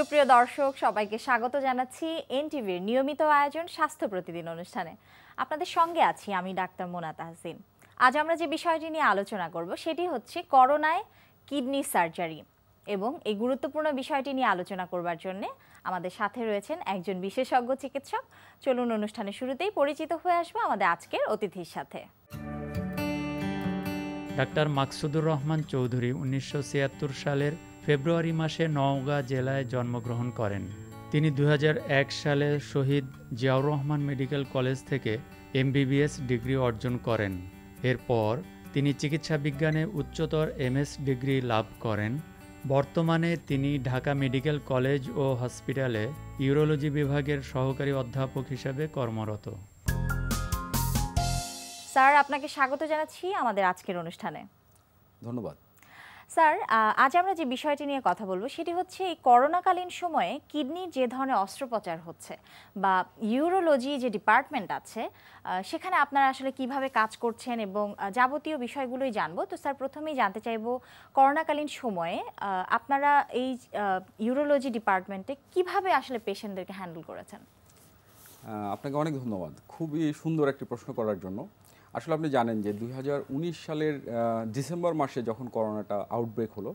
সুপ্রিয় দর্শক সবাইকে স্বাগত জানাচ্ছি এনটিভির নিয়মিত আয়োজন স্বাস্থ্য প্রতিদিন অনুষ্ঠানে আপনাদের সঙ্গে আছি আমি ডাক্তার মোনা তাহসিন আজ আমরা যে বিষয়টি নিয়ে আলোচনা করব সেটি হচ্ছে করোনায় কিডনি সার্জারি এবং এই গুরুত্বপূর্ণ বিষয়টি নিয়ে আলোচনা করবার জন্য আমাদের সাথে রয়েছেন একজন বিশেষজ্ঞ চিকিৎসক চলুন অনুষ্ঠানের শুরুতেই পরিচিত হয়ে আসবো আমাদের আজকের অতিথির সাথে ডাক্তার মাকসুদুর রহমান চৌধুরী উনিশশো সালের ফেব্রুয়ারি মাসে নওগাঁ জেলায় জন্মগ্রহণ করেন তিনি দু সালে শহীদ জিয়াউর রহমান মেডিকেল কলেজ থেকে এমবিবিএস ডিগ্রি অর্জন করেন এরপর তিনি চিকিৎসা বিজ্ঞানে উচ্চতর এমএস ডিগ্রি লাভ করেন বর্তমানে তিনি ঢাকা মেডিকেল কলেজ ও হসপিটালে ইউরোলজি বিভাগের সহকারী অধ্যাপক হিসাবে কর্মরত স্যার আপনাকে স্বাগত জানাচ্ছি আমাদের আজকের অনুষ্ঠানে ধন্যবাদ স্যার আজ আমরা যে বিষয়টি নিয়ে কথা বলবো সেটি হচ্ছে এই করোনাকালীন সময়ে কিডনির যে ধরনের অস্ত্রোপচার হচ্ছে বা ইউরোলজি যে ডিপার্টমেন্ট আছে সেখানে আপনারা আসলে কিভাবে কাজ করছেন এবং যাবতীয় বিষয়গুলোই জানবো তো স্যার প্রথমেই জানতে চাইবো করোনাকালীন সময়ে আপনারা এই ইউরোলজি ডিপার্টমেন্টে কিভাবে আসলে পেশেন্টদেরকে হ্যান্ডেল করেছেন আপনাকে অনেক ধন্যবাদ খুবই সুন্দর একটি প্রশ্ন করার জন্য আসলে আপনি জানেন যে দুই সালের ডিসেম্বর মাসে যখন করোনাটা আউটব্রেক হলো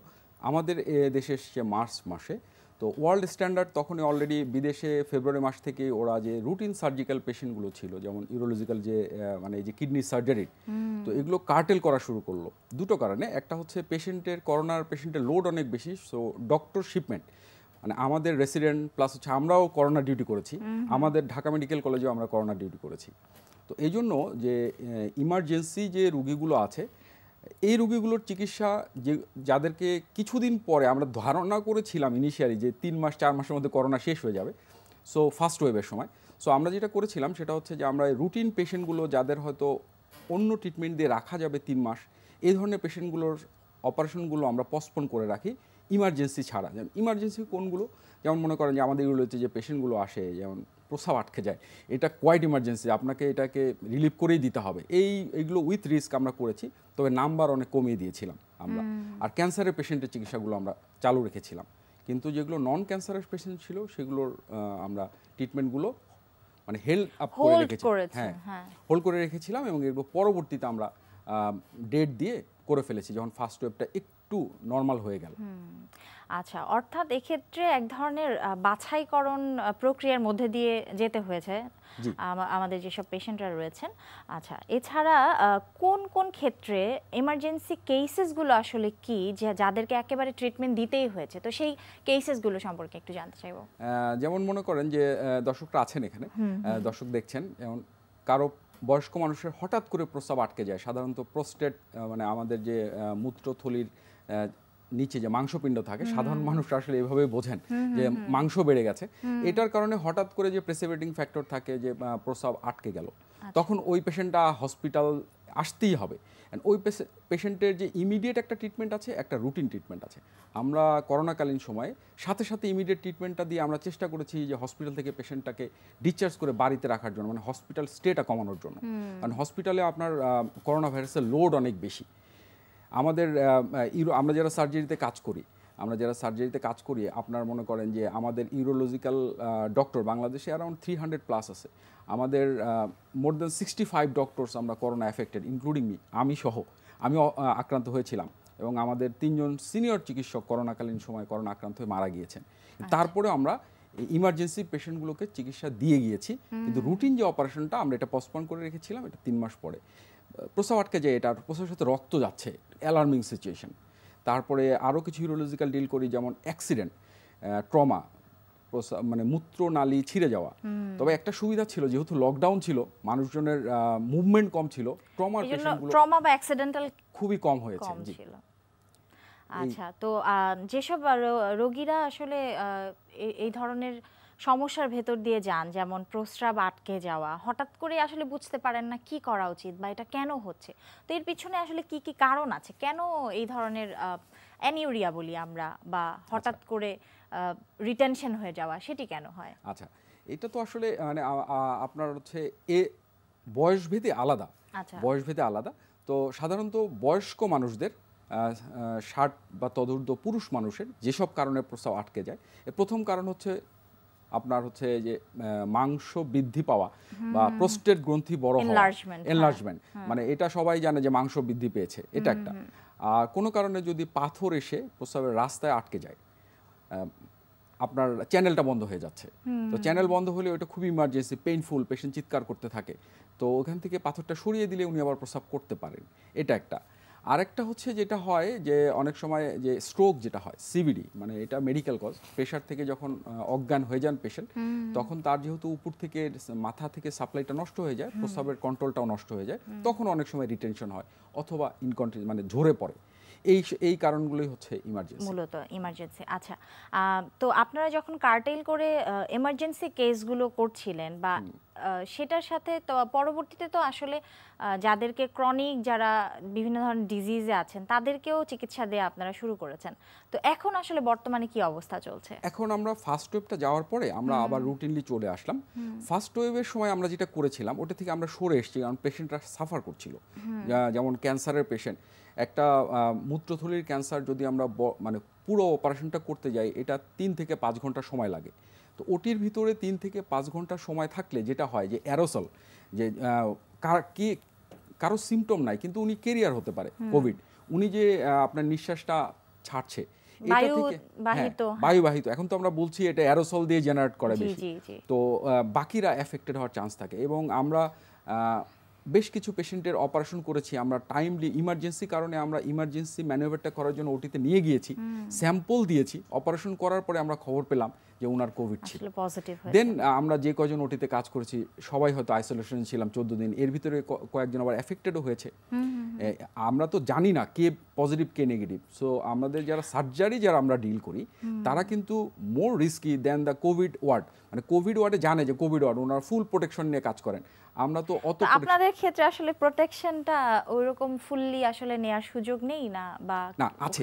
আমাদের এ দেশে এসছে মার্চ মাসে তো ওয়ার্ল্ড স্ট্যান্ডার্ড তখনই অলরেডি বিদেশে ফেব্রুয়ারি মাস থেকে ওরা যে রুটিন সার্জিক্যাল পেশেন্টগুলো ছিল যেমন ইউরোলজিক্যাল যে মানে যে কিডনি সার্জারি তো এগুলো কার্টেল করা শুরু করলো দুটো কারণে একটা হচ্ছে পেশেন্টের করোনার পেশেন্টের লোড অনেক বেশি সো ডক্টর শিপমেন্ট মানে আমাদের রেসিডেন্ট প্লাস হচ্ছে আমরাও করোনা ডিউটি করেছি আমাদের ঢাকা মেডিকেল কলেজেও আমরা করোনা ডিউটি করেছি তো এই জন্য যে ইমার্জেন্সি যে রুগীগুলো আছে এই রুগীগুলোর চিকিৎসা যে যাদেরকে কিছুদিন পরে আমরা ধারণা করেছিলাম ইনিশিয়ালি যে তিন মাস চার মাসের মধ্যে করোনা শেষ হয়ে যাবে সো ফার্স্ট ওয়েভের সময় সো আমরা যেটা করেছিলাম সেটা হচ্ছে যে আমরা রুটিন পেশেন্টগুলো যাদের হয়তো অন্য ট্রিটমেন্ট দিয়ে রাখা যাবে তিন মাস এই ধরনের পেশেন্টগুলোর অপারেশনগুলো আমরা পসপন করে রাখি ইমার্জেন্সি ছাড়া যেমন ইমার্জেন্সি কোনগুলো যেমন মনে করেন যে আমাদের হচ্ছে যে পেশেন্টগুলো আসে যেমন প্রস্রাব আটকে যায় এটা কোয়াইট ইমার্জেন্সি আপনাকে এটাকে রিলিভ করেই দিতে হবে এই এইগুলো উইথ রিস্ক আমরা করেছি তবে নাম্বার অনেক কমিয়ে দিয়েছিলাম আমরা আর ক্যান্সারের পেশেন্টের চিকিৎসাগুলো আমরা চালু রেখেছিলাম কিন্তু যেগুলো নন ক্যান্সারের পেশেন্ট ছিল সেগুলোর আমরা ট্রিটমেন্টগুলো মানে হেল্ড আপ করে রেখেছি হ্যাঁ হোল্ড হ্যাঁ। করে রেখেছিলাম এবং এগুলো পরবর্তীতে আমরা ডেট দিয়ে করে ফেলেছি যখন ফার্স্ট ওয়েবটা একটু একটু নর্মাল হয়ে গেল আচ্ছা অর্থাৎ এক্ষেত্রে এক ধরনের বাছাইকরণ প্রক্রিয়ার মধ্যে দিয়ে যেতে হয়েছে আমাদের যেসব পেশেন্টরা রয়েছেন আচ্ছা এছাড়া কোন কোন ক্ষেত্রে এমার্জেন্সি কেসেসগুলো আসলে কি যে যাদেরকে একেবারে ট্রিটমেন্ট দিতেই হয়েছে তো সেই কেসেসগুলো সম্পর্কে একটু জানতে চাইব যেমন মনে করেন যে দর্শকরা আছেন এখানে দর্শক দেখছেন যেমন কারো বয়স্ক মানুষের হঠাৎ করে প্রস্রাব আটকে যায় সাধারণত প্রস্টেট মানে আমাদের যে মূত্রথলির নিচে যে মাংসপিণ্ড থাকে সাধারণ মানুষ আসলে এভাবে বোঝেন যে মাংস বেড়ে গেছে এটার কারণে হঠাৎ করে যে প্রেসিভেটিং ফ্যাক্টর থাকে যে প্রস্রাব আটকে গেল আচ্ছা। তখন ওই পেশেন্টটা হসপিটাল আসতেই হবে ওই পেশেন্টের যে ইমিডিয়েট একটা ট্রিটমেন্ট আছে একটা রুটিন ট্রিটমেন্ট আছে আমরা করোনাকালীন সময়ে সাথে সাথে ইমিডিয়েট ট্রিটমেন্টটা দিয়ে আমরা চেষ্টা করেছি যে হসপিটাল থেকে পেশেন্টটাকে ডিসচার্জ করে বাড়িতে রাখার জন্য মানে হসপিটাল স্টেটা কমানোর জন্য কারণ হসপিটালে আপনার করোনা ভাইরাসের লোড অনেক বেশি আমাদের ইউরো আমরা যারা সার্জারিতে কাজ করি আমরা যারা সার্জারিতে কাজ করি আপনারা মনে করেন যে আমাদের ইউরোলজিক্যাল ডক্টর বাংলাদেশে অ্যারাউন্ড থ্রি হান্ড্রেড প্লাস আছে আমাদের more than sixty five doctors আমরা করোনা অ্যাফেক্টেড ইনক্লুডিং মি আমি সহ আমি আক্রান্ত হয়েছিলাম এবং আমাদের তিনজন সিনিয়র চিকিৎসক করোনাকালীন সময় করোনা আক্রান্ত হয়ে মারা গিয়েছেন আচ্ছা। তারপরে আমরা ইমার্জেন্সি পেশেন্টগুলোকে চিকিৎসা দিয়ে গিয়েছি কিন্তু রুটিন যে অপারেশনটা আমরা এটা পসপন করে রেখেছিলাম এটা তিন মাস পরে প্রস্রাব আটকে যায় এটা প্রস্রাবের সাথে রক্ত যাচ্ছে অ্যালার্মিং সিচুয়েশন তারপরে আরও কিছু ইউরোলজিক্যাল ডিল করি যেমন অ্যাক্সিডেন্ট ট্রমা মানে মূত্র নালি ছিঁড়ে যাওয়া তবে একটা সুবিধা ছিল যেহেতু লকডাউন ছিল মানুষজনের মুভমেন্ট কম ছিল ট্রমা ট্রমা বা অ্যাক্সিডেন্টাল খুবই কম হয়েছে আচ্ছা তো যেসব রোগীরা আসলে এই ধরনের সমস্যার ভেতর দিয়ে যান যেমন প্রস্রাব আটকে যাওয়া হঠাৎ করে আসলে বুঝতে পারেন না কি করা উচিত বা এটা কেন হচ্ছে তো এর পিছনে আসলে কি কি কারণ আছে কেন এই ধরনের অ্যানিউরিয়া বলি আমরা বা হঠাৎ আচ্ছা। করে রিটেনশন হয়ে যাওয়া সেটি কেন হয় আচ্ছা এটা তো আসলে মানে আপনার হচ্ছে এ বয়সভেদে আলাদা আচ্ছা। বয়সভেদে আলাদা তো সাধারণত বয়স্ক মানুষদের ষাট বা তদূর্ধ্ব পুরুষ মানুষের যেসব কারণে প্রস্তাব আটকে যায় প্রথম কারণ হচ্ছে আপনার হচ্ছে যে মাংস বৃদ্ধি পাওয়া বা প্রোস্টেট গ্রন্থি বড় হওয়া এনলার্জমেন্ট হ্যাঁ। মানে এটা সবাই জানে যে মাংস বৃদ্ধি পেয়েছে এটা একটা আর কোনো কারণে যদি পাথর এসে প্রস্রাবের রাস্তায় আটকে যায় আপনার চ্যানেলটা বন্ধ হয়ে যাচ্ছে তো চ্যানেল বন্ধ হলে ওটা খুব ইমার্জেন্সি পেইনফুল পেশেন্ট চিৎকার করতে থাকে তো ওখান থেকে পাথরটা সরিয়ে দিলে উনি আবার প্রস্রাব করতে পারেন এটা একটা আরেকটা হচ্ছে যেটা হয় যে অনেক সময় যে স্ট্রোক যেটা হয় সিবিডি মানে এটা মেডিকেল কজ প্রেশার থেকে যখন অজ্ঞান হয়ে যান পেশেন্ট তখন তার যেহেতু উপর থেকে মাথা থেকে সাপ্লাইটা নষ্ট হয়ে যায় প্রস্রাবের কন্ট্রোলটাও নষ্ট হয়ে যায় তখন অনেক সময় রিটেনশন হয় অথবা ইনকন্টিন মানে ঝরে পড়ে এই এই কারণগুলোই হচ্ছে ইমার্জেন্সি মূলত ইমার্জেন্সি আচ্ছা তো আপনারা যখন কার্টেল করে এমার্জেন্সি কেসগুলো করছিলেন বা সেটার সাথে তো পরবর্তীতে তো আসলে যাদেরকে ক্রনিক যারা বিভিন্ন ধরনের ডিজিজে আছেন তাদেরকেও চিকিৎসা দিয়ে আপনারা শুরু করেছেন তো এখন আসলে বর্তমানে কি অবস্থা চলছে এখন আমরা ফার্স্ট ওয়েভটা যাওয়ার পরে আমরা আবার রুটিনলি চলে আসলাম ফার্স্ট ওয়েভের সময় আমরা যেটা করেছিলাম ওটা থেকে আমরা সরে এসেছি কারণ পেশেন্টরা সাফার করছিল যেমন ক্যান্সারের পেশেন্ট একটা মূত্রথলির ক্যান্সার যদি আমরা মানে পুরো অপারেশনটা করতে যাই এটা তিন থেকে পাঁচ ঘন্টা সময় লাগে তো ওটির ভিতরে তিন থেকে পাঁচ ঘন্টা সময় থাকলে যেটা হয় যে অ্যারোসল যে কার কে কারো সিমটম নাই কিন্তু উনি কেরিয়ার হতে পারে কোভিড উনি যে আপনার নিঃশ্বাসটা ছাড়ছে এটা বায়ুবাহিত হ্যাঁ, এখন তো আমরা বলছি এটা অ্যারোসল দিয়ে জেনারেট করে বেশি তো বাকিরা এফেক্টেড হওয়ার চান্স থাকে এবং আমরা বেশ কিছু পেশেন্টের অপারেশন করেছি আমরা টাইমলি ইমার্জেন্সি কারণে আমরা ইমার্জেন্সি ম্যানেভারটা করার জন্য ওটিতে নিয়ে গিয়েছি স্যাম্পল দিয়েছি অপারেশন করার পরে আমরা খবর পেলাম যে ওনার কোভিড ছিল দেন আমরা যে কজন ওটিতে কাজ করেছি সবাই হয়তো আইসোলেশনে ছিলাম চোদ্দ দিন এর ভিতরে কয়েকজন আবার এফেক্টেডও হয়েছে আমরা তো জানি না কে পজিটিভ কে নেগেটিভ সো আমাদের যারা সার্জারি যারা আমরা ডিল করি তারা কিন্তু more risky than the covid ward মানে কোভিড ওয়ার্ডে জানে যে কোভিড ওয়ার্ড ওনারা ফুল প্রোটেকশন নিয়ে কাজ করেন আমরা তো অত আপনাদের ক্ষেত্রে আসলে প্রোটেকশনটা ওইরকম ফুললি আসলে নেয়ার সুযোগ নেই না বা না আছে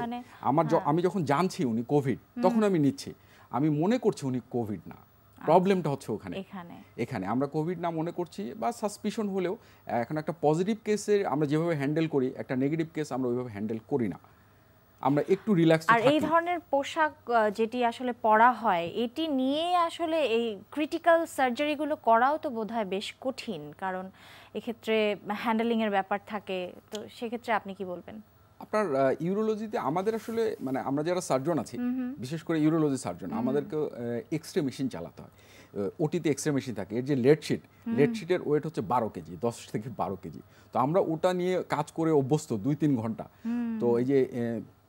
আমার হ্যাঁ। আমি যখন জানছি উনি কোভিড তখন আমি নিচ্ছি আমি মনে করছি উনি কোভিড না প্রবলেমটা আচ্ছা। হচ্ছে ওখানে এখানে আমরা কোভিড না মনে করছি বা সাসপিশন হলেও এখন একটা পজিটিভ কেসের আমরা যেভাবে হ্যান্ডেল করি একটা নেগেটিভ কেস আমরা ওইভাবে হ্যান্ডেল করি না আমরা একটু রিল্যাক্স আর এই ধরনের পোশাক যেটি আসলে পরা হয় এটি নিয়ে আসলে এই ক্রিটিক্যাল সার্জারিগুলো করাও তো বোধহয় বেশ কঠিন কারণ এক্ষেত্রে এর ব্যাপার থাকে তো সেক্ষেত্রে আপনি কি বলবেন আপনার ইউরোলজিতে আমাদের আসলে মানে আমরা যারা সার্জন আছি বিশেষ করে ইউরোলজি সার্জন আমাদেরকে এক্সরে মেশিন চালাতে হয় ওটিতে এক্সরে মেশিন থাকে এর যে লেডশিট লেডশিটের ওয়েট হচ্ছে বারো কেজি দশ থেকে বারো কেজি তো আমরা ওটা নিয়ে কাজ করে অভ্যস্ত দুই তিন ঘন্টা তো এই যে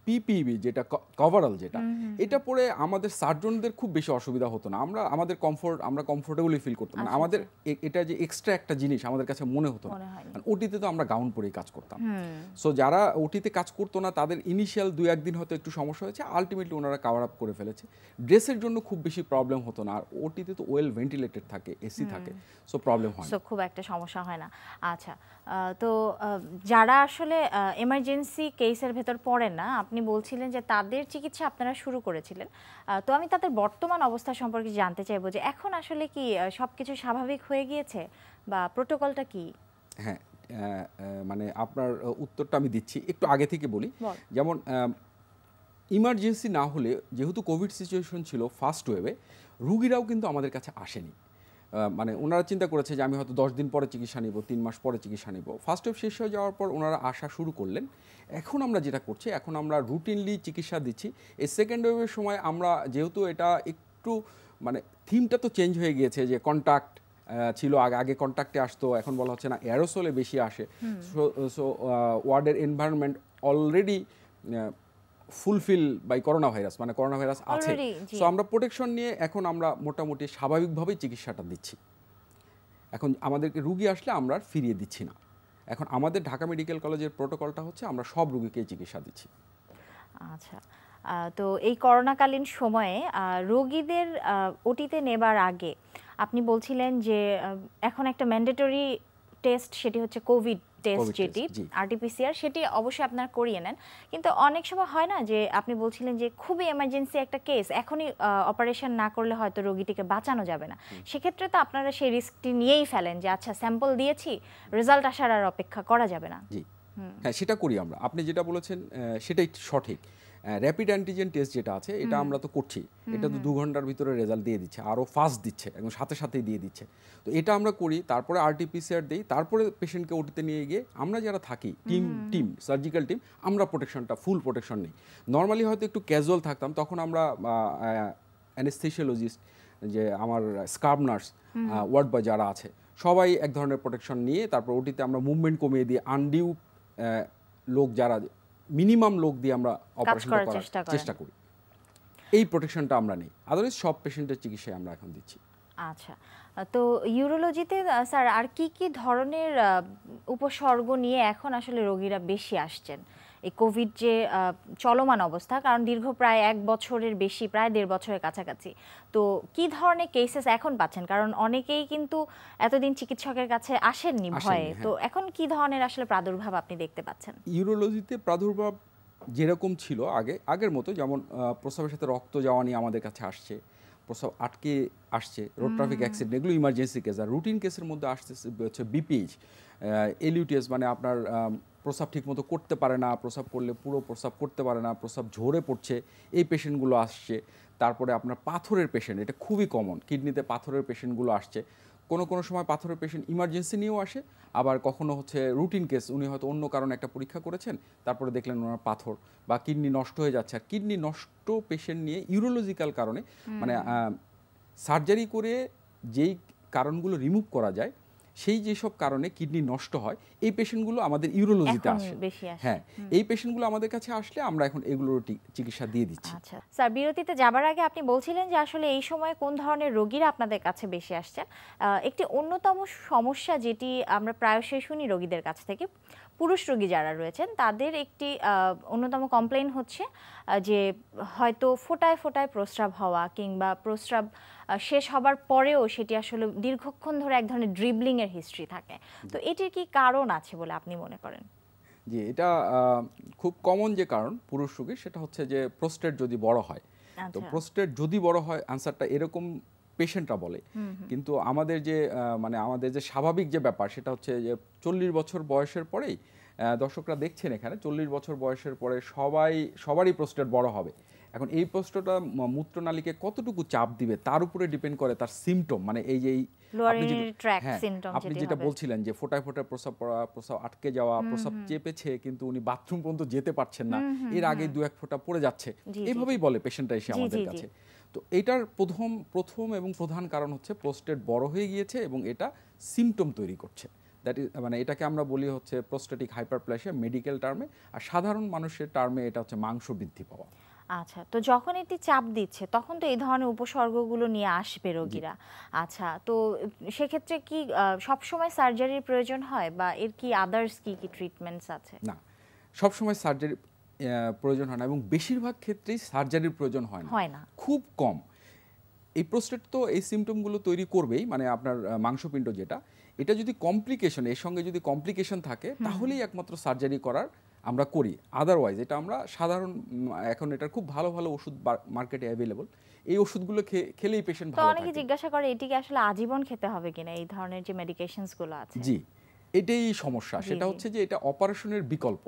পিপিবি যেটা কভারঅল যেটা এটা পরে আমাদের সার্জনদের খুব বেশি অসুবিধা হতো না আমরা আমাদের কমফোর্ট আমরা কমফোর্টেবলি ফিল করতাম মানে আমাদের আচ্ছা। এটা যে এক্সট্রা একটা জিনিস আমাদের কাছে মনে হতো না ওটিতে তো আমরা গাউন পরেই কাজ করতাম সো যারা ওটিতে কাজ করতো না তাদের ইনিশিয়াল দু একদিন হয়তো একটু সমস্যা হয়েছে আলটিমেটলি ওনারা কাভার আপ করে ফেলেছে ড্রেসের জন্য খুব বেশি প্রবলেম হতো না আর ওটিতে তো ওয়েল ভেন্টিলেটেড থাকে এসি থাকে সো প্রবলেম হয় সো খুব একটা সমস্যা হয় না আচ্ছা তো যারা আসলে এমার্জেন্সি কেসের ভেতর পড়েন না আপনি বলছিলেন যে তাদের চিকিৎসা আপনারা শুরু করেছিলেন তো আমি তাদের বর্তমান অবস্থা সম্পর্কে জানতে চাইবো যে এখন আসলে কি সব কিছু স্বাভাবিক হয়ে গিয়েছে বা প্রোটোকলটা কি হ্যাঁ মানে আপনার উত্তরটা আমি দিচ্ছি একটু আগে থেকে বলি যেমন ইমার্জেন্সি না হলে যেহেতু কোভিড সিচুয়েশন ছিল ফার্স্ট ওয়েভে রুগীরাও কিন্তু আমাদের কাছে আসেনি মানে ওনারা চিন্তা করেছে যে আমি হয়তো দশ দিন পরে চিকিৎসা নিব তিন মাস পরে চিকিৎসা নিব ফার্স্ট ওয়েভ শেষ হয়ে যাওয়ার পর ওনারা আসা শুরু করলেন এখন আমরা যেটা করছি এখন আমরা রুটিনলি চিকিৎসা দিচ্ছি এই সেকেন্ড ওয়েভের সময় আমরা যেহেতু এটা একটু মানে থিমটা তো চেঞ্জ হয়ে গিয়েছে যে কন্ট্যাক্ট ছিল আগে আগে কন্ট্যাক্টে আসতো এখন বলা হচ্ছে না অ্যারোসোলে বেশি আসে সো সো ওয়ার্ডের environment already fulfil by corona virus মানে করোনা ভাইরাস আছে সো আমরা প্রোটেকশন নিয়ে এখন আমরা মোটামুটি স্বাভাবিকভাবেই চিকিৎসাটা দিচ্ছি এখন আমাদেরকে রুগী আসলে আমরা ফিরিয়ে দিচ্ছি না এখন আমাদের ঢাকা মেডিকেল কলেজের প্রোটোকলটা হচ্ছে আমরা সব রুগীকেই চিকিৎসা দিচ্ছি আচ্ছা তো এই করোনাকালীন সময়ে রোগীদের ওটিতে নেবার আগে আপনি বলছিলেন যে এখন একটা ম্যান্ডেটরি টেস্ট সেটি হচ্ছে কোভিড টেস্ট যেটি আরটিপিসিআর সেটি অবশ্যই আপনার করিয়ে নেন কিন্তু অনেক সময় হয় না যে আপনি বলছিলেন যে খুবই এমার্জেন্সি একটা কেস এখনই অপারেশন না করলে হয়তো রোগীটিকে বাঁচানো যাবে না সেক্ষেত্রে তো আপনারা সেই রিস্কটি নিয়েই ফেলেন যে আচ্ছা স্যাম্পল দিয়েছি রেজাল্ট আসার আর অপেক্ষা করা যাবে না হ্যাঁ সেটা করি আমরা আপনি যেটা বলেছেন সেটাই সঠিক র্যাপিড অ্যান্টিজেন টেস্ট যেটা আছে এটা আমরা তো করছি এটা তো দু ঘন্টার ভিতরে রেজাল্ট দিয়ে দিচ্ছে আরও ফাস্ট দিচ্ছে এবং সাথে সাথেই দিয়ে দিচ্ছে তো এটা আমরা করি তারপরে আরটিপিসিআর দিই তারপরে পেশেন্টকে ওটিতে নিয়ে গিয়ে আমরা যারা থাকি টিম টিম সার্জিক্যাল টিম আমরা প্রোটেকশনটা ফুল প্রোটেকশন নেই নর্মালি হয়তো একটু ক্যাজুয়াল থাকতাম তখন আমরা অ্যানেস্থেশিওলজিস্ট যে আমার স্কার্ব নার্স ওয়ার্ড বয় যারা আছে সবাই এক ধরনের প্রোটেকশন নিয়ে তারপর ওটিতে আমরা মুভমেন্ট কমিয়ে দিয়ে আনডিউ লোক যারা মিনিমাম লোক দিয়ে আমরা অপারেশন করার চেষ্টা করি এই প্রোটেকশনটা আমরা নেই আদারওয়াইজ সব পেশেন্টের চিকিৎসায় আমরা এখন দিচ্ছি আচ্ছা তো ইউরোলজিতে স্যার আর কি কি ধরনের উপসর্গ নিয়ে এখন আসলে রোগীরা বেশি আসছেন এই কোভিড যে চলমান অবস্থা কারণ দীর্ঘ প্রায় এক বছরের বেশি প্রায় দেড় বছরের কাছাকাছি তো কি ধরনের কেসেস এখন পাচ্ছেন কারণ অনেকেই কিন্তু এতদিন চিকিৎসকের কাছে আসেননি ভয়ে হ্যাঁ। তো এখন কি ধরনের আসলে প্রাদুর্ভাব আপনি দেখতে পাচ্ছেন ইউরোলজিতে প্রাদুর্ভাব যেরকম ছিল আগে আগের মতো যেমন প্রস্রাবের সাথে রক্ত যাওয়া নিয়ে আমাদের কাছে আসছে প্রসব আটকে আসছে রোড ট্রাফিক অ্যাক্সিডেন্ট এগুলো ইমার্জেন্সি কেস আর রুটিন কেসের মধ্যে আসতেছে হচ্ছে বিপিএইচ এলইউটিএস মানে আপনার ঠিক ঠিকমতো করতে পারে না প্রসাব করলে পুরো প্রসাব করতে পারে না প্রসাব ঝরে পড়ছে এই পেশেন্টগুলো আসছে তারপরে আপনার পাথরের পেশেন্ট এটা খুবই কমন কিডনিতে পাথরের পেশেন্টগুলো আসছে কোনো কোনো সময় পাথরের পেশেন্ট ইমার্জেন্সি নিয়েও আসে আবার কখনো হচ্ছে রুটিন কেস উনি হয়তো অন্য কারণে একটা পরীক্ষা করেছেন তারপরে দেখলেন ওনার পাথর বা কিডনি নষ্ট হয়ে যাচ্ছে আর কিডনি নষ্ট পেশেন্ট নিয়ে ইউরোলজিক্যাল কারণে মানে সার্জারি করে যেই কারণগুলো রিমুভ করা যায় সেই যেসব কারণে কিডনি নষ্ট হয় এই পেশেন্টগুলো আমাদের ইউরোলজিতে আসে হ্যাঁ এই পেশেন্টগুলো আমাদের কাছে আসলে আমরা এখন এগুলোর চিকিৎসা দিয়ে দিচ্ছি আচ্ছা স্যার বিরতিতে যাবার আগে আপনি বলছিলেন যে আসলে এই সময় কোন ধরনের রোগীরা আপনাদের কাছে বেশি আসছেন একটি অন্যতম সমস্যা যেটি আমরা প্রায়শই শুনি রোগীদের কাছ থেকে পুরুষ রোগী যারা রয়েছেন তাদের একটি অন্যতম কমপ্লেন হচ্ছে যে হয়তো ফোটায় ফোটায় প্রস্রাব হওয়া কিংবা প্রস্রাব শেষ হবার পরেও সেটি আসলে দীর্ঘক্ষণ ধরে এক ধরনের ড্রিবলিংয়ের হিস্ট্রি থাকে তো এটির কি কারণ আছে বলে আপনি মনে করেন জি এটা খুব কমন যে কারণ পুরুষ রোগীর সেটা হচ্ছে যে প্রস্টেট যদি বড় হয় তো প্রস্টেট আচ্ছা। যদি বড় হয় আনসারটা এরকম পেশেন্টরা বলে কিন্তু আমাদের যে মানে আমাদের যে স্বাভাবিক যে ব্যাপার সেটা হচ্ছে যে চল্লিশ বছর বয়সের পরেই দর্শকরা দেখছেন এখানে চল্লিশ বছর বয়সের পরে সবাই সবারই প্রস্টেট বড় হবে এখন এই প্রশ্নটা মূত্রনালীকে কতটুকু চাপ দিবে তার উপরে ডিপেন্ড করে তার সিমটম মানে এই যে আপনি যেটা হ্যাঁ, বলছিলেন যে ফোটায় ফোটায় প্রস্রাব পড়া প্রস্রাব আটকে যাওয়া প্রস্রাব চেপেছে কিন্তু উনি বাথরুম পর্যন্ত যেতে পারছেন না এর আগে দু এক ফোঁটা পড়ে যাচ্ছে এভাবেই বলে পেশেন্টটা এসে আমাদের কাছে তো এটার প্রথম প্রথম এবং প্রধান কারণ হচ্ছে প্রোস্টেট বড় হয়ে গিয়েছে এবং এটা সিমটম তৈরি করছে দ্যাট ইজ মানে এটাকে আমরা বলি হচ্ছে প্রোস্টেটিক হাইপারপ্লাসিয়া মেডিকেল টার্মে আর সাধারণ মানুষের টার্মে এটা হচ্ছে মাংস বৃদ্ধি পাওয়া আচ্ছা তো যখন এটি চাপ দিচ্ছে তখন তো এই ধরনের উপসর্গগুলো নিয়ে আসবে রোগীরা আচ্ছা তো সেক্ষেত্রে কি সবসময় সার্জারির প্রয়োজন হয় বা এর কি আদার্স কি কি ট্রিটমেন্টস আছে না সবসময় সার্জারি প্রয়োজন হয় না এবং বেশিরভাগ ক্ষেত্রেই সার্জারির প্রয়োজন হয় না খুব কম এই প্রোস্টেট তো এই সিমটমগুলো তৈরি করবেই মানে আপনার মাংসপিণ্ড যেটা এটা যদি কমপ্লিকেশন এর সঙ্গে যদি কমপ্লিকেশন থাকে তাহলেই একমাত্র সার্জারি করার আমরা করি আদারওয়াইজ এটা আমরা সাধারণ এখন এটার খুব ভালো ভালো ওষুধ মার্কেটে অ্যাভেলেবল এই ওষুধগুলো খেলেই পেশেন্ট ভালো অনেকে জিজ্ঞাসা করে এটিকে আসলে আজীবন খেতে হবে কিনা এই ধরনের যে মেডিকেশনসগুলো আছে জি এটাই সমস্যা সেটা হচ্ছে যে এটা অপারেশনের বিকল্প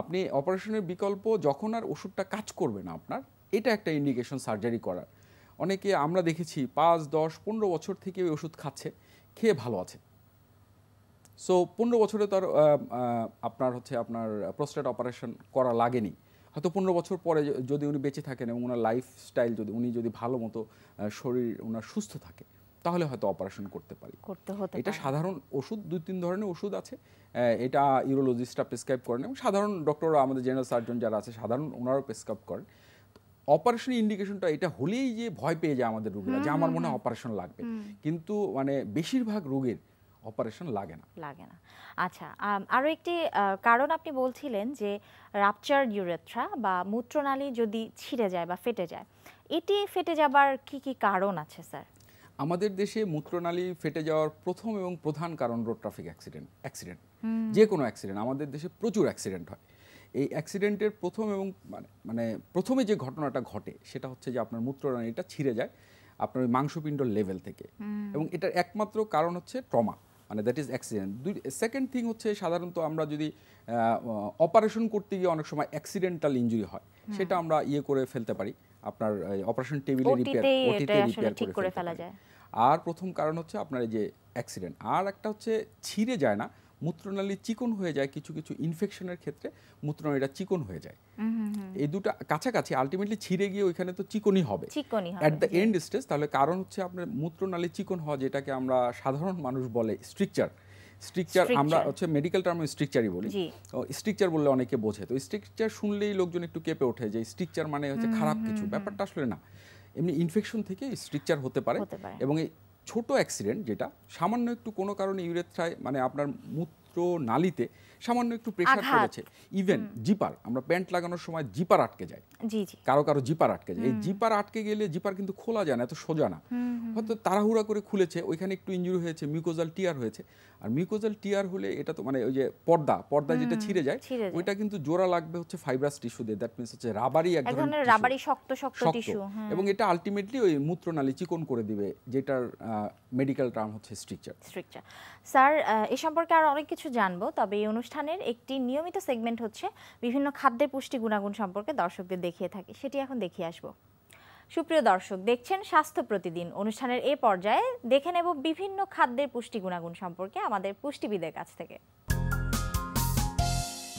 আপনি অপারেশনের বিকল্প যখন আর ওষুধটা কাজ করবে না আপনার এটা একটা ইন্ডিকেশন সার্জারি করার অনেকে আমরা দেখেছি পাঁচ দশ পনেরো বছর থেকে ওই ওষুধ খাচ্ছে খেয়ে ভালো আছে সো পনেরো বছরে তার আপনার হচ্ছে আপনার প্রস্টেট অপারেশন করা লাগেনি হয়তো পনেরো বছর পরে যদি উনি বেঁচে থাকেন এবং ওনার লাইফস্টাইল যদি উনি যদি ভালো মতো শরীর ওনার সুস্থ থাকে তাহলে হয়তো অপারেশন করতে পারি এটা সাধারণ ওষুধ দুই তিন ধরনের ওষুধ আছে এটা ইউরোলজিস্টরা প্রেসক্রাইব করেন এবং সাধারণ ডক্টর আমাদের জেনারেল সার্জন যারা আছে সাধারণ ওনারাও প্রেসক্রাইব করেন অপারেশন ইন্ডিকেশনটা এটা হলেই যে ভয় পেয়ে যায় আমাদের রোগীরা যে আমার মনে হয় অপারেশন লাগবে কিন্তু মানে বেশিরভাগ রোগের অপারেশন লাগে না লাগে না আচ্ছা আরও একটি কারণ আপনি বলছিলেন যে রাপচার ইউরেথ্রা বা মূত্রনালী যদি ছিঁড়ে যায় বা ফেটে যায় এটি ফেটে যাবার কি কি কারণ আছে স্যার আমাদের দেশে মূত্রনালী ফেটে যাওয়ার প্রথম এবং প্রধান কারণ রোড ট্রাফিক অ্যাক্সিডেন্ট অ্যাক্সিডেন্ট যে কোনো অ্যাক্সিডেন্ট আমাদের দেশে প্রচুর অ্যাক্সিডেন্ট হয় এই অ্যাক্সিডেন্টের প্রথম এবং মানে মানে প্রথমে যে ঘটনাটা ঘটে সেটা হচ্ছে যে আপনার মূত্রনালীটা ছিঁড়ে যায় আপনার ওই মাংসপিণ্ড লেভেল থেকে এবং এটার একমাত্র কারণ হচ্ছে ট্রমা মানে দ্যাট ইজ অ্যাক্সিডেন্ট দুই সেকেন্ড থিং হচ্ছে সাধারণত আমরা যদি অপারেশন করতে গিয়ে অনেক সময় অ্যাক্সিডেন্টাল ইঞ্জুরি হয় সেটা আমরা ইয়ে করে ফেলতে পারি আপনার অপারেশন টেবিলে রিপেয়ার ওটিতে রিপেয়ার ঠিক করে ফেলা যায় আর প্রথম কারণ হচ্ছে আপনার এই যে অ্যাক্সিডেন্ট আর একটা হচ্ছে ছিঁড়ে যায় না মূত্রনালী চিকন হয়ে যায় কিছু কিছু ইনফেকশনের ক্ষেত্রে মূত্রনালীটা চিকন হয়ে যায় এই দুটো কাছাকাছি আলটিমেটলি ছিঁড়ে গিয়ে ওইখানে তো চিকনই হবে অ্যাট দ্য এন্ড স্টেজ তাহলে কারণ হচ্ছে আপনার মূত্রনালী চিকন হওয়া যেটাকে আমরা সাধারণ মানুষ বলে স্ট্রিকচার স্ট্রিকচার আমরা হচ্ছে মেডিকেল টার্ম স্ট্রিকচারই বলি স্ট্রিকচার বললে অনেকে বোঝে তো স্ট্রিকচার শুনলেই লোকজন একটু কেঁপে ওঠে যে স্ট্রিকচার মানে হচ্ছে খারাপ কিছু ব্যাপারটা আসলে না এমনি ইনফেকশন থেকে স্ট্রিকচার হতে পারে এবং এই ছোট অ্যাক্সিডেন্ট যেটা সামান্য একটু কোনো কারণে ইউরেথ্রায় মানে আপনার মূত্র নালিতে সামান্য একটু প্রেশার পড়েছে ইভেন জিপার আমরা প্যান্ট লাগানোর সময় জিপার আটকে যায় কারো কারো জিপার আটকে যায় এই জিপার আটকে গেলে জিপার কিন্তু খোলা যায় না এত সোজা না হয়তো তাড়াহুড়া করে খুলেছে ওইখানে একটু ইঞ্জুরি হয়েছে মিউকোজাল টিয়ার হয়েছে আর মিউকোজাল টিয়ার হলে এটা তো মানে ওই যে পর্দা পর্দা যেটা ছিঁড়ে যায় ওইটা কিন্তু জোড়া লাগবে হচ্ছে ফাইব্রাস টিস্যু দিয়ে দ্যাট মিনস হচ্ছে রাবারি এক ধরনের রাবারি শক্ত শক্ত টিস্যু এবং এটা আলটিমেটলি ওই মূত্রনালী চিকন করে দিবে যেটার মেডিকেল টার্ম হচ্ছে স্ট্রিকচার স্ট্রিকচার স্যার এ সম্পর্কে আর অনেক কিছু জানবো তবে এই অনুষ্ঠান অনুষ্ঠানের একটি নিয়মিত সেগমেন্ট হচ্ছে বিভিন্ন খাদ্যের পুষ্টি গুণাগুণ সম্পর্কে দর্শকদের দেখিয়ে থাকি সেটি এখন দেখিয়ে আসব সুপ্রিয় দর্শক দেখছেন স্বাস্থ্য প্রতিদিন অনুষ্ঠানের এ পর্যায়ে দেখে নেব বিভিন্ন খাদ্যের পুষ্টি গুণাগুণ সম্পর্কে আমাদের পুষ্টিবিদের কাছ থেকে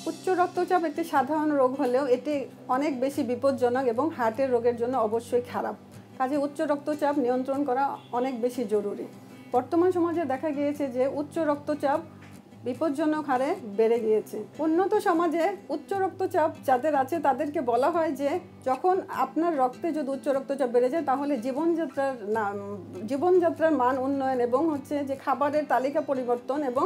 উচ্চ রক্তচাপ একটি সাধারণ রোগ হলেও এটি অনেক বেশি বিপজ্জনক এবং হার্টের রোগের জন্য অবশ্যই খারাপ কাজে উচ্চ রক্তচাপ নিয়ন্ত্রণ করা অনেক বেশি জরুরি বর্তমান সমাজে দেখা গিয়েছে যে উচ্চ রক্তচাপ বিপজ্জনক হারে বেড়ে গিয়েছে উন্নত সমাজে উচ্চ রক্তচাপ যাদের আছে তাদেরকে বলা হয় যে যখন আপনার রক্তে যদি উচ্চ রক্তচাপ বেড়ে যায় তাহলে জীবনযাত্রার জীবনযাত্রার মান উন্নয়ন এবং হচ্ছে যে খাবারের তালিকা পরিবর্তন এবং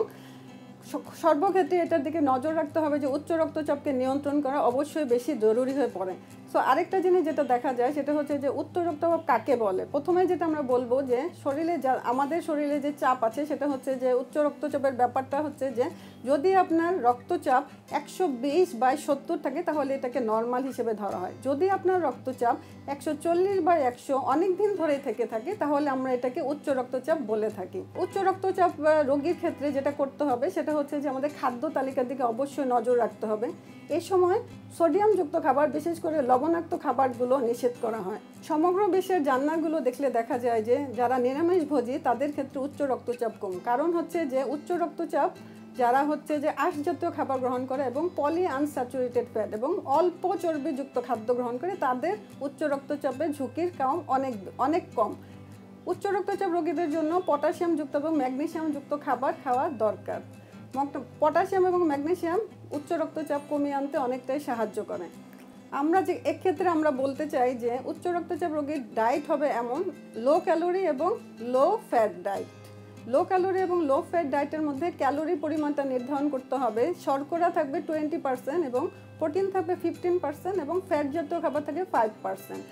সর্বক্ষেত্রে এটার দিকে নজর রাখতে হবে যে উচ্চ রক্তচাপকে নিয়ন্ত্রণ করা অবশ্যই বেশি জরুরি হয়ে পড়ে সো আরেকটা জিনিস যেটা দেখা যায় সেটা হচ্ছে যে উত্তর রক্তভাব কাকে বলে প্রথমে যেটা আমরা বলবো যে শরীরে যা আমাদের শরীরে যে চাপ আছে সেটা হচ্ছে যে উচ্চ রক্তচাপের ব্যাপারটা হচ্ছে যে যদি আপনার রক্তচাপ একশো বিশ বাই সত্তর থাকে তাহলে এটাকে নর্মাল হিসেবে ধরা হয় যদি আপনার রক্তচাপ একশো চল্লিশ বা একশো অনেক দিন ধরেই থেকে থাকে তাহলে আমরা এটাকে উচ্চ রক্তচাপ বলে থাকি উচ্চ রক্তচাপ রোগীর ক্ষেত্রে যেটা করতে হবে সেটা হচ্ছে যে আমাদের খাদ্য তালিকার দিকে অবশ্যই নজর রাখতে হবে এই সময় সোডিয়ামযুক্ত খাবার বিশেষ করে লবণ লবণাক্ত খাবারগুলো নিষেধ করা হয় সমগ্র বিশ্বের জান্নাগুলো দেখলে দেখা যায় যে যারা নিরামিষ ভোজী তাদের ক্ষেত্রে উচ্চ রক্তচাপ কম কারণ হচ্ছে যে উচ্চ রক্তচাপ যারা হচ্ছে যে আশজাতীয় খাবার গ্রহণ করে এবং পলি আনস্যাচুরেটেড ফ্যাট এবং অল্প চর্বিযুক্ত খাদ্য গ্রহণ করে তাদের উচ্চ রক্তচাপের ঝুঁকির কম অনেক অনেক কম উচ্চ রক্তচাপ রোগীদের জন্য পটাশিয়ামযুক্ত এবং ম্যাগনেশিয়ামযুক্ত খাবার খাওয়া দরকার পটাশিয়াম এবং ম্যাগনেশিয়াম উচ্চ রক্তচাপ কমিয়ে আনতে অনেকটাই সাহায্য করে আমরা যে এক্ষেত্রে আমরা বলতে চাই যে উচ্চ রক্তচাপ রোগীর ডায়েট হবে এমন লো ক্যালোরি এবং low fat diet low calorie এবং লো ফ্যাট ডায়েটের মধ্যে ক্যালোরি পরিমাণটা নির্ধারণ করতে হবে শর্করা থাকবে টোয়েন্টি পার্সেন্ট এবং প্রোটিন থাকবে ফিফটিন পার্সেন্ট এবং ফ্যাট জাতীয় খাবার থাকবে ফাইভ পার্সেন্ট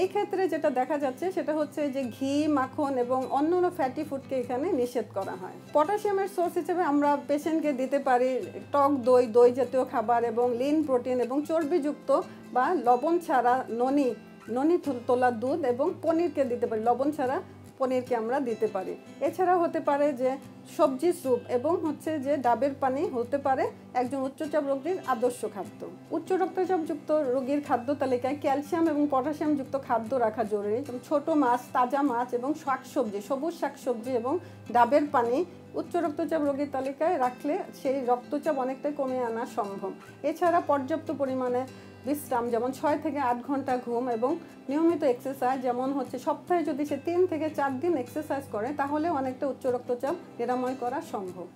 এই ক্ষেত্রে যেটা দেখা যাচ্ছে সেটা হচ্ছে যে ঘি মাখন এবং অন্য অন্য ফ্যাটি ফুডকে এখানে নিষেধ করা হয় পটাশিয়ামের সোর্স হিসেবে আমরা পেশেন্টকে দিতে পারি টক দই দই জাতীয় খাবার এবং লিন প্রোটিন এবং চর্বিযুক্ত বা লবণ ছাড়া ননি ননি তোলা দুধ এবং পনিরকে দিতে পারি লবণ ছাড়া পনিরকে আমরা দিতে পারি এছাড়া হতে পারে যে সবজি স্যুপ এবং হচ্ছে যে ডাবের পানি হতে পারে একজন উচ্চচাপ রোগীর আদর্শ খাদ্য উচ্চ রক্তচাপযুক্ত রোগীর খাদ্য তালিকায় ক্যালসিয়াম এবং পটাশিয়ামযুক্ত খাদ্য রাখা জরুরি যেমন ছোটো মাছ তাজা মাছ এবং শাকসবজি সবুজ শাকসবজি এবং ডাবের পানি উচ্চ রক্তচাপ রোগীর তালিকায় রাখলে সেই রক্তচাপ অনেকটাই কমে আনা সম্ভব এছাড়া পর্যাপ্ত পরিমাণে বিশ্রাম যেমন ছয় থেকে আট ঘন্টা ঘুম এবং নিয়মিত এক্সারসাইজ যেমন হচ্ছে সপ্তাহে যদি সে তিন থেকে চার দিন এক্সারসাইজ করে তাহলে অনেকটা উচ্চ রক্তচাপ নিরাময় করা সম্ভব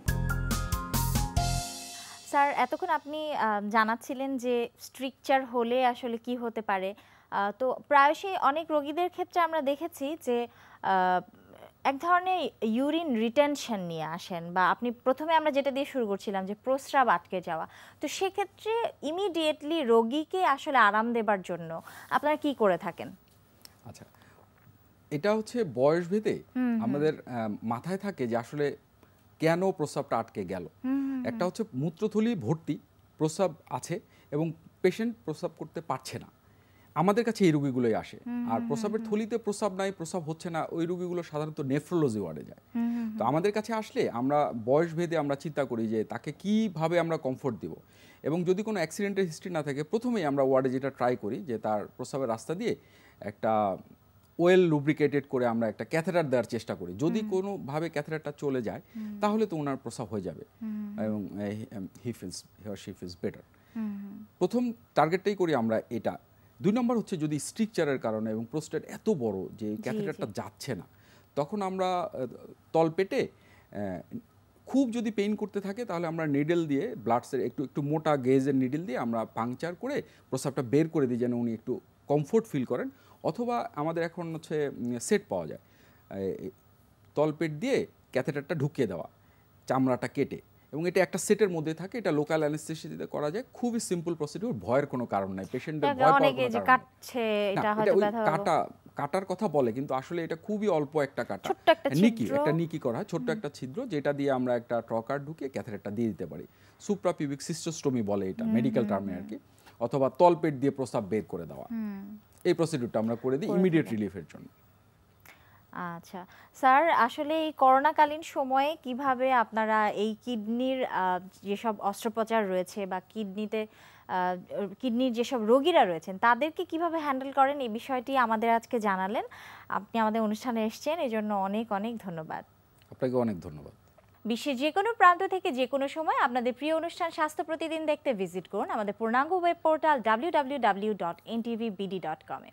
স্যার এতক্ষণ আপনি জানাচ্ছিলেন যে স্ট্রিকচার হলে আসলে কি হতে পারে তো প্রায়শই অনেক রোগীদের ক্ষেত্রে আমরা দেখেছি যে এক ধরনের ইউরিন রিটেনশন নিয়ে আসেন বা আপনি প্রথমে আমরা যেটা দিয়ে শুরু করছিলাম যে প্রস্রাব আটকে যাওয়া তো সেক্ষেত্রে ইমিডিয়েটলি রোগীকে আসলে আরাম দেবার জন্য আপনারা কি করে থাকেন আচ্ছা এটা হচ্ছে বয়স ভেদে আমাদের মাথায় থাকে যে আসলে কেন প্রস্রাবটা আটকে গেল একটা হচ্ছে মূত্রথলি ভর্তি প্রস্রাব আছে এবং পেশেন্ট প্রস্রাব করতে পারছে না আমাদের কাছে এই রুগীগুলোই আসে আর প্রস্রাবের থলিতে প্রস্রাব নাই প্রস্রাব হচ্ছে না ওই রুগীগুলো সাধারণত নেফ্রোলজি ওয়ার্ডে যায় তো আমাদের কাছে আসলে আমরা বয়স ভেদে আমরা চিন্তা করি যে তাকে কিভাবে আমরা কমফোর্ট দিব এবং যদি কোনো অ্যাক্সিডেন্টের হিস্ট্রি না থাকে প্রথমেই আমরা ওয়ার্ডে যেটা ট্রাই করি যে তার প্রস্রাবের রাস্তা দিয়ে একটা ওয়েল লুব্রিকেটেড করে আমরা একটা ক্যাথেটার দেওয়ার চেষ্টা করি যদি কোনোভাবে ক্যাথেটারটা চলে যায় তাহলে তো ওনার প্রস্রাব হয়ে যাবে এবং he feels he feels better প্রথম টার্গেটটাই করি আমরা এটা দুই নম্বর হচ্ছে যদি স্ট্রিকচারের কারণে এবং প্রোস্টেট এত বড় যে ক্যাথেটারটা যাচ্ছে না তখন আমরা তলপেটে খুব যদি পেইন করতে থাকে তাহলে আমরা নিডেল দিয়ে ব্লাডসের একটু একটু মোটা গেজের নিডেল দিয়ে আমরা পাংচার করে প্রস্রাবটা বের করে দিই যেন উনি একটু কমফোর্ট ফিল করেন অথবা আমাদের এখন হচ্ছে সেট পাওয়া যায় তলপেট দিয়ে ক্যাথেটারটা ঢুকিয়ে দেওয়া চামড়াটা কেটে এবং এটা একটা সেটের মধ্যে থাকে এটা লোকাল অ্যানেস্থেসিয়াতে করা যায় খুবই সিম্পল প্রসিডিউর ভয়ের কোনো কারণ নাই পেশেন্টের হ্যাঁ, ভয় পাওয়ার কোনো কারণ কাটছে এটা হয়তো ব্যথা কাটা কাটার কথা বলে কিন্তু আসলে এটা খুবই অল্প একটা কাটা একটা ছিদ্র নিকি একটা নিকি করা ছোট্ট একটা ছিদ্র যেটা দিয়ে আমরা একটা ট্রকার ঢুকে ক্যাথেটারটা দিয়ে দিতে পারি সুপ্রা সুপ্রাপিবিক সিস্টোস্টোমি বলে এটা মেডিকেল টার্মে আর কি অথবা তলপেট দিয়ে প্রস্রাব বের করে দেওয়া এই প্রসিডিউরটা আমরা করে দিই ইমিডিয়েট রিলিফের জন্য আচ্ছা স্যার আসলে এই করোনাকালীন সময়ে কিভাবে আপনারা এই কিডনির যেসব অস্ত্রোপচার রয়েছে বা কিডনিতে কিডনির যেসব রোগীরা রয়েছেন তাদেরকে কিভাবে হ্যান্ডেল করেন এই বিষয়টি আমাদের আজকে জানালেন আপনি আমাদের অনুষ্ঠানে এসছেন জন্য অনেক অনেক ধন্যবাদ আপনাকে অনেক ধন্যবাদ বিশ্বের যে কোনো প্রান্ত থেকে যে কোনো সময় আপনাদের প্রিয় অনুষ্ঠান স্বাস্থ্য প্রতিদিন দেখতে ভিজিট করুন আমাদের পূর্ণাঙ্গ web portal W W W dot BD dot কমে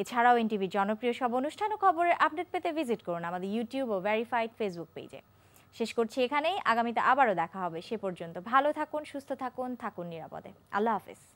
এছাড়াও এনটিভি জনপ্রিয় সব অনুষ্ঠান ও খবরের আপডেট পেতে ভিজিট করুন আমাদের ইউটিউব ও ভেরিফাইড ফেসবুক পেজে শেষ করছি এখানেই আগামীতে আবারও দেখা হবে সে পর্যন্ত ভালো থাকুন সুস্থ থাকুন থাকুন নিরাপদে আল্লাহ হাফেজ